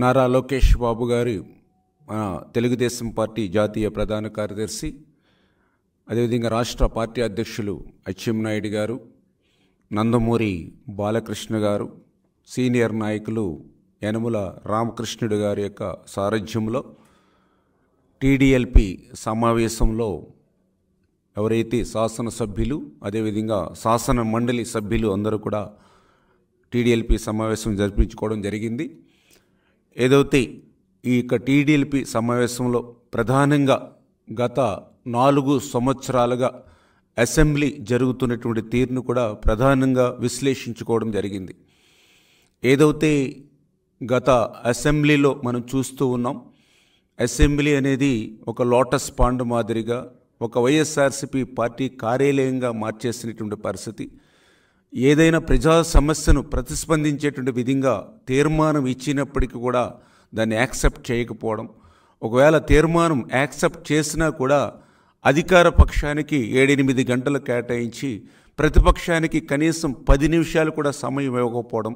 నారా లోకేష్ బాబు గారు మన తెలుగుదేశం పార్టీ జాతీయ ప్రధాన కార్యదర్శి అదేవిధంగా రాష్ట్ర పార్టీ అధ్యక్షులు అచ్చెంనాయుడు గారు నందమూరి బాలకృష్ణ గారు సీనియర్ నాయకులు యనముల రామకృష్ణుడు గారి యొక్క సారథ్యంలో టీడీఎల్పి సమావేశంలో ఎవరైతే శాసనసభ్యులు అదేవిధంగా శాసన మండలి సభ్యులు అందరూ కూడా టీడీఎల్పి సమావేశం జరిపించుకోవడం జరిగింది ఏదైతే ఈ యొక్క టీడీఎల్పి సమావేశంలో ప్రధానంగా గత నాలుగు సంవత్సరాలుగా అసెంబ్లీ జరుగుతున్నటువంటి తీరును కూడా ప్రధానంగా విశ్లేషించుకోవడం జరిగింది ఏదైతే గత అసెంబ్లీలో మనం చూస్తూ ఉన్నాం అసెంబ్లీ అనేది ఒక లోటస్ పాండ్ మాదిరిగా ఒక వైఎస్ఆర్సిపి పార్టీ కార్యాలయంగా మార్చేసినటువంటి పరిస్థితి ఏదైనా ప్రజా సమస్యను ప్రతిస్పందించేటువంటి విధంగా తీర్మానం ఇచ్చినప్పటికీ కూడా దాన్ని యాక్సెప్ట్ చేయకపోవడం ఒకవేళ తీర్మానం యాక్సెప్ట్ చేసినా కూడా అధికార పక్షానికి ఏడెనిమిది గంటలు కేటాయించి ప్రతిపక్షానికి కనీసం పది నిమిషాలు కూడా సమయం ఇవ్వకపోవడం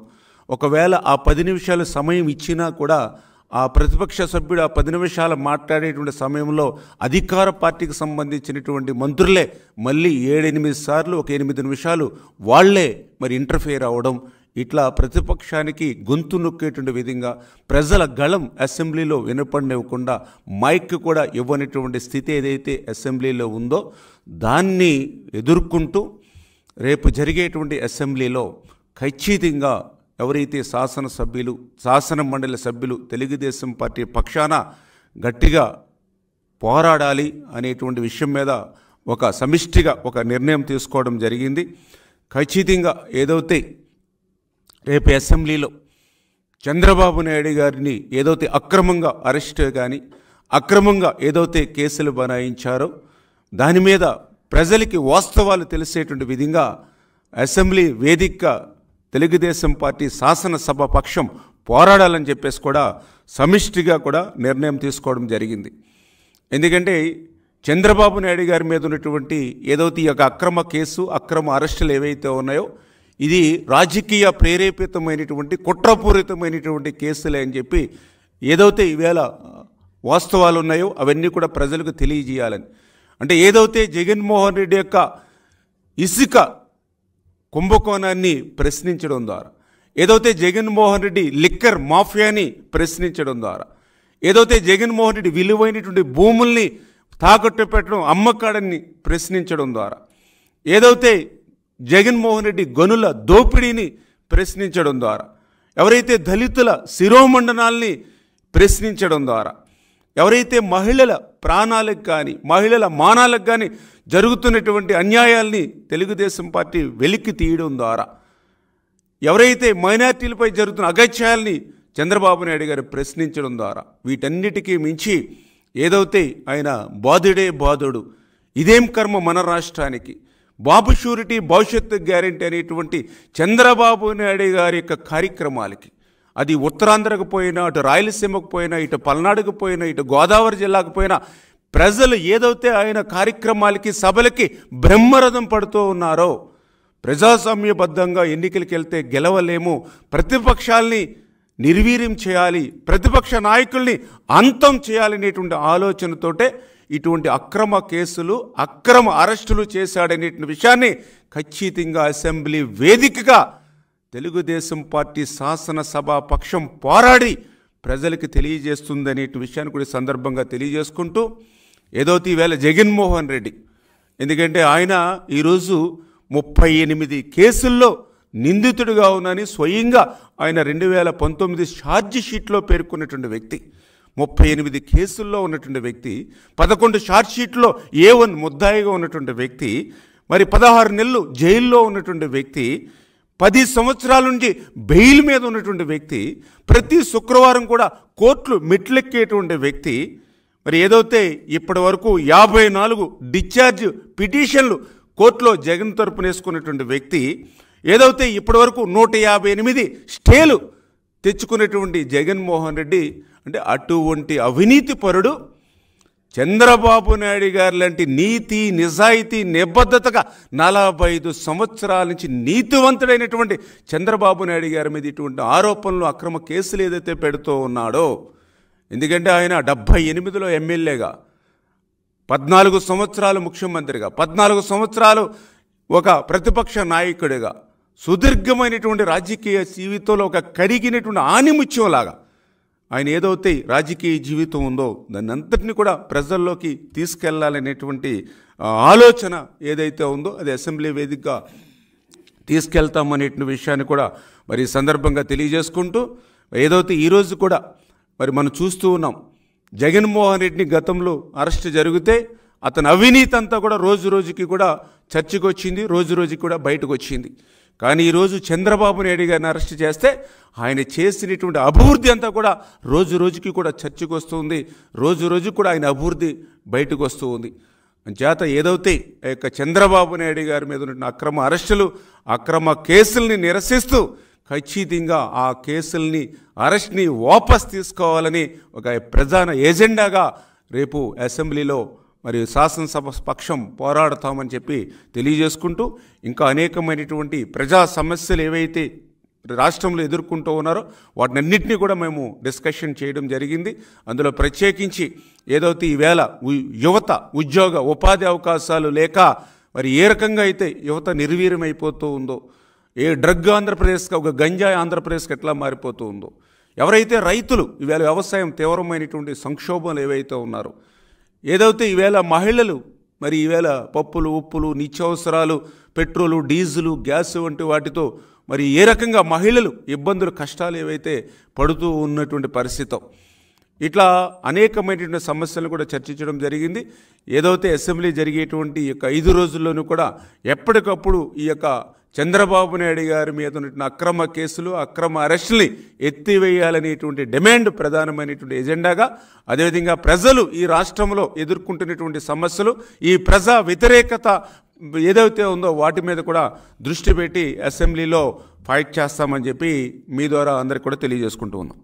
ఒకవేళ ఆ పది నిమిషాలు సమయం ఇచ్చినా కూడా ఆ ప్రతిపక్ష సభ్యుడు ఆ పది నిమిషాలు మాట్లాడేటువంటి సమయంలో అధికార పార్టీకి సంబంధించినటువంటి మంత్రులే మళ్ళీ ఏడెనిమిది సార్లు ఒక ఎనిమిది నిమిషాలు వాళ్లే మరి ఇంటర్ఫియర్ అవ్వడం ఇట్లా ప్రతిపక్షానికి గొంతు నొక్కేటువంటి విధంగా ప్రజల గళం అసెంబ్లీలో వినపడినివ్వకుండా మైక్ కూడా ఇవ్వనటువంటి స్థితి ఏదైతే అసెంబ్లీలో ఉందో దాన్ని ఎదుర్కొంటూ రేపు జరిగేటువంటి అసెంబ్లీలో ఖచ్చితంగా ఎవరైతే శాసనసభ్యులు శాసన మండలి సభ్యులు తెలుగుదేశం పార్టీ పక్షాన గట్టిగా పోరాడాలి అనేటువంటి విషయం మీద ఒక సమిష్టిగా ఒక నిర్ణయం తీసుకోవడం జరిగింది ఖచ్చితంగా ఏదైతే రేపు అసెంబ్లీలో చంద్రబాబు నాయుడు గారిని ఏదైతే అక్రమంగా అరెస్ట్ కానీ అక్రమంగా ఏదైతే కేసులు బనాయించారో దాని మీద ప్రజలకి వాస్తవాలు తెలిసేటువంటి విధంగా అసెంబ్లీ వేదికగా తెలుగుదేశం పార్టీ శాసనసభ పక్షం పోరాడాలని చెప్పేసి కూడా సమిష్టిగా కూడా నిర్ణయం తీసుకోవడం జరిగింది ఎందుకంటే చంద్రబాబు నాయుడు గారి మీద ఉన్నటువంటి ఏదైతే ఈ యొక్క అక్రమ కేసు అక్రమ అరెస్టులు ఏవైతే ఉన్నాయో ఇది రాజకీయ ప్రేరేపితమైనటువంటి కుట్రపూరితమైనటువంటి కేసులే అని చెప్పి ఏదైతే ఈవేళ వాస్తవాలు ఉన్నాయో అవన్నీ కూడా ప్రజలకు తెలియజేయాలని అంటే ఏదైతే జగన్మోహన్ రెడ్డి యొక్క ఇసుక కుంభకోణాన్ని ప్రశ్నించడం ద్వారా ఏదైతే జగన్మోహన్ రెడ్డి లిక్కర్ మాఫియాని ప్రశ్నించడం ద్వారా ఏదైతే జగన్మోహన్ రెడ్డి విలువైనటువంటి భూముల్ని తాకట్టు పెట్టడం అమ్మకాడని ప్రశ్నించడం ద్వారా ఏదైతే జగన్మోహన్ రెడ్డి గనుల దోపిడీని ప్రశ్నించడం ద్వారా ఎవరైతే దళితుల శిరోమండనాల్ని ప్రశ్నించడం ద్వారా ఎవరైతే మహిళల ప్రాణాలకు కానీ మహిళల మానాలకు కానీ జరుగుతున్నటువంటి అన్యాయాల్ని తెలుగుదేశం పార్టీ వెలికి తీయడం ద్వారా ఎవరైతే మైనార్టీలపై జరుగుతున్న అగత్యాల్ని చంద్రబాబు నాయుడు గారు ప్రశ్నించడం ద్వారా వీటన్నిటికీ మించి ఏదైతే ఆయన బాధుడే బాధుడు ఇదేం కర్మ మన రాష్ట్రానికి బాబు షూరిటీ భవిష్యత్తు గ్యారెంటీ అనేటువంటి చంద్రబాబు నాయుడు గారి యొక్క కార్యక్రమాలకి అది ఉత్తరాంధ్రకు పోయినా అటు రాయలసీమకు పోయినా ఇటు పల్నాడుకు పోయినా ఇటు గోదావరి జిల్లాకు పోయినా ప్రజలు ఏదైతే ఆయన కార్యక్రమాలకి సభలకి బ్రహ్మరథం పడుతూ ఉన్నారో ప్రజాస్వామ్యబద్ధంగా ఎన్నికలకి వెళ్తే గెలవలేము ప్రతిపక్షాల్ని నిర్వీర్యం చేయాలి ప్రతిపక్ష నాయకుల్ని అంతం చేయాలనేటువంటి ఆలోచనతోటే ఇటువంటి అక్రమ కేసులు అక్రమ అరెస్టులు చేశాడనేటువంటి విషయాన్ని ఖచ్చితంగా అసెంబ్లీ వేదికగా తెలుగుదేశం పార్టీ శాసనసభ పక్షం పోరాడి ప్రజలకు తెలియజేస్తుందనే విషయాన్ని కూడా సందర్భంగా తెలియజేసుకుంటూ ఏదో తీవేళ జగన్మోహన్ రెడ్డి ఎందుకంటే ఆయన ఈరోజు ముప్పై ఎనిమిది కేసుల్లో నిందితుడిగా ఉన్నాని స్వయంగా ఆయన రెండు వేల పంతొమ్మిది ఛార్జ్ షీట్లో పేర్కొన్నటువంటి వ్యక్తి ముప్పై ఎనిమిది కేసుల్లో ఉన్నటువంటి వ్యక్తి పదకొండు ఛార్జ్ షీట్లో ఏ వన్ ముద్దాయిగా ఉన్నటువంటి వ్యక్తి మరి పదహారు నెలలు జైల్లో ఉన్నటువంటి వ్యక్తి పది సంవత్సరాల నుండి బెయిల్ మీద ఉన్నటువంటి వ్యక్తి ప్రతి శుక్రవారం కూడా కోర్టులు మెట్లెక్కేటువంటి వ్యక్తి మరి ఏదైతే ఇప్పటి వరకు యాభై నాలుగు డిశ్చార్జ్ పిటిషన్లు కోర్టులో జగన్ తరపున వేసుకున్నటువంటి వ్యక్తి ఏదైతే ఇప్పటి వరకు నూట యాభై ఎనిమిది స్టేలు తెచ్చుకునేటువంటి జగన్మోహన్ రెడ్డి అంటే అటువంటి అవినీతి పరుడు చంద్రబాబు నాయుడు గారు లాంటి నీతి నిజాయితీ నిబద్ధతగా నలభై ఐదు సంవత్సరాల నుంచి నీతివంతుడైనటువంటి చంద్రబాబు నాయుడు గారి మీద ఇటువంటి ఆరోపణలు అక్రమ కేసులు ఏదైతే పెడుతూ ఉన్నాడో ఎందుకంటే ఆయన డెబ్భై ఎనిమిదిలో ఎమ్మెల్యేగా పద్నాలుగు సంవత్సరాలు ముఖ్యమంత్రిగా పద్నాలుగు సంవత్సరాలు ఒక ప్రతిపక్ష నాయకుడిగా సుదీర్ఘమైనటువంటి రాజకీయ జీవితంలో ఒక కరిగినటువంటి ఆనిముత్యంలాగా ఆయన ఏదైతే రాజకీయ జీవితం ఉందో దాన్ని అంతటిని కూడా ప్రజల్లోకి తీసుకెళ్లాలనేటువంటి ఆలోచన ఏదైతే ఉందో అది అసెంబ్లీ వేదికగా తీసుకెళ్తామనేటువంటి విషయాన్ని కూడా మరి సందర్భంగా తెలియజేసుకుంటూ ఏదైతే ఈరోజు కూడా మరి మనం చూస్తూ ఉన్నాం జగన్మోహన్ రెడ్డిని గతంలో అరెస్ట్ జరిగితే అతని అవినీతి అంతా కూడా రోజు రోజుకి కూడా చర్చకు వచ్చింది రోజు రోజుకి కూడా బయటకు వచ్చింది కానీ ఈరోజు చంద్రబాబు నాయుడు గారిని అరెస్ట్ చేస్తే ఆయన చేసినటువంటి అభివృద్ధి అంతా కూడా రోజు రోజుకి కూడా చర్చకు వస్తుంది రోజు రోజుకి కూడా ఆయన అభివృద్ధి బయటకు వస్తూ ఉంది చేత ఏదైతే ఆ యొక్క చంద్రబాబు నాయుడు గారి మీద ఉన్న అక్రమ అరెస్టులు అక్రమ కేసుల్ని నిరసిస్తూ ఖచ్చితంగా ఆ కేసుల్ని అరెస్ట్ని వాపస్ తీసుకోవాలని ఒక ప్రధాన ఏజెండాగా రేపు అసెంబ్లీలో మరి శాసనసభ పక్షం పోరాడతామని చెప్పి తెలియజేసుకుంటూ ఇంకా అనేకమైనటువంటి ప్రజా సమస్యలు ఏవైతే రాష్ట్రంలో ఎదుర్కొంటూ ఉన్నారో వాటిని అన్నింటినీ కూడా మేము డిస్కషన్ చేయడం జరిగింది అందులో ప్రత్యేకించి ఏదైతే ఈవేళ యువత ఉద్యోగ ఉపాధి అవకాశాలు లేక మరి ఏ రకంగా అయితే యువత నిర్వీర్యమైపోతూ ఉందో ఏ డ్రగ్ ఆంధ్రప్రదేశ్కి ఒక గంజాయి ఆంధ్రప్రదేశ్కి ఎట్లా మారిపోతూ ఉందో ఎవరైతే రైతులు ఈవేళ వ్యవసాయం తీవ్రమైనటువంటి సంక్షోభాలు ఏవైతే ఉన్నారో ఏదైతే ఈవేళ మహిళలు మరి ఈవేళ పప్పులు ఉప్పులు నిత్యావసరాలు పెట్రోలు డీజిలు గ్యాస్ వంటి వాటితో మరి ఏ రకంగా మహిళలు ఇబ్బందులు కష్టాలు ఏవైతే పడుతూ ఉన్నటువంటి పరిస్థితి ఇట్లా అనేకమైనటువంటి సమస్యలను కూడా చర్చించడం జరిగింది ఏదైతే అసెంబ్లీ జరిగేటువంటి ఈ యొక్క ఐదు రోజుల్లోనూ కూడా ఎప్పటికప్పుడు ఈ యొక్క చంద్రబాబు నాయుడు గారి మీద ఉన్నటువంటి అక్రమ కేసులు అక్రమ అరెస్టుని ఎత్తివేయాలనేటువంటి డిమాండ్ ప్రధానమైనటువంటి ఎజెండాగా అదేవిధంగా ప్రజలు ఈ రాష్ట్రంలో ఎదుర్కొంటున్నటువంటి సమస్యలు ఈ ప్రజా వ్యతిరేకత ఏదైతే ఉందో వాటి మీద కూడా దృష్టి పెట్టి అసెంబ్లీలో ఫైట్ చేస్తామని చెప్పి మీ ద్వారా అందరికి కూడా తెలియజేసుకుంటూ ఉన్నాం